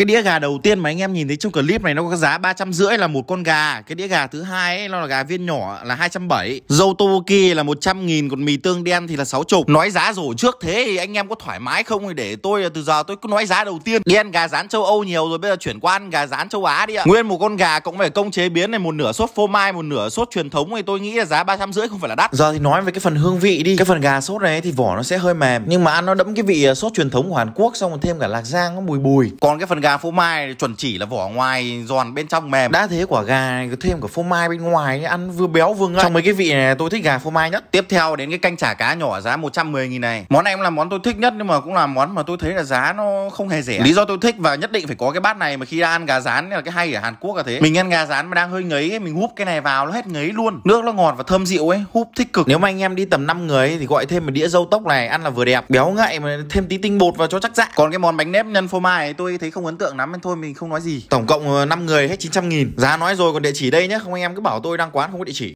cái đĩa gà đầu tiên mà anh em nhìn thấy trong clip này nó có giá ba trăm rưỡi là một con gà cái đĩa gà thứ hai ấy, nó là gà viên nhỏ là hai trăm bảy dâu tobuki là một trăm nghìn còn mì tương đen thì là sáu chục nói giá rổ trước thế thì anh em có thoải mái không thì để tôi từ giờ tôi cứ nói giá đầu tiên đi gà rán châu âu nhiều rồi bây giờ chuyển qua ăn gà rán châu á đi ạ nguyên một con gà cũng phải công chế biến này một nửa sốt phô mai một nửa sốt truyền thống thì tôi nghĩ là giá ba trăm rưỡi không phải là đắt giờ thì nói về cái phần hương vị đi cái phần gà sốt này thì vỏ nó sẽ hơi mềm nhưng mà ăn nó đẫm cái vị sốt truyền thống của hàn quốc xong rồi thêm cả lạc giang nó bùi bùi còn cái phần gà gà phô mai chuẩn chỉ là vỏ ngoài giòn bên trong mềm đã thế quả gà này cứ thêm cả phô mai bên ngoài ăn vừa béo vừa ngậy trong mấy cái vị này tôi thích gà phô mai nhất tiếp theo đến cái canh chả cá nhỏ giá 110 000 này món này cũng là món tôi thích nhất nhưng mà cũng là món mà tôi thấy là giá nó không hề rẻ lý do tôi thích và nhất định phải có cái bát này mà khi đã ăn gà rán là cái hay ở Hàn Quốc là thế mình ăn gà rán mà đang hơi ngấy mình húp cái này vào nó hết ngấy luôn nước nó ngọt và thơm dịu ấy húp thích cực nếu mà anh em đi tầm 5 người thì gọi thêm một đĩa dâu tóc này ăn là vừa đẹp béo ngậy mà thêm tí tinh bột vào cho chắc dạ còn cái món bánh nếp nhân phô mai ấy, tôi thấy không ấn tượng lắm nên thôi mình không nói gì tổng cộng 5 ờ, người hết 900 nghìn giá nói rồi còn địa chỉ đây nhé không anh em cứ bảo tôi đang quán không có địa chỉ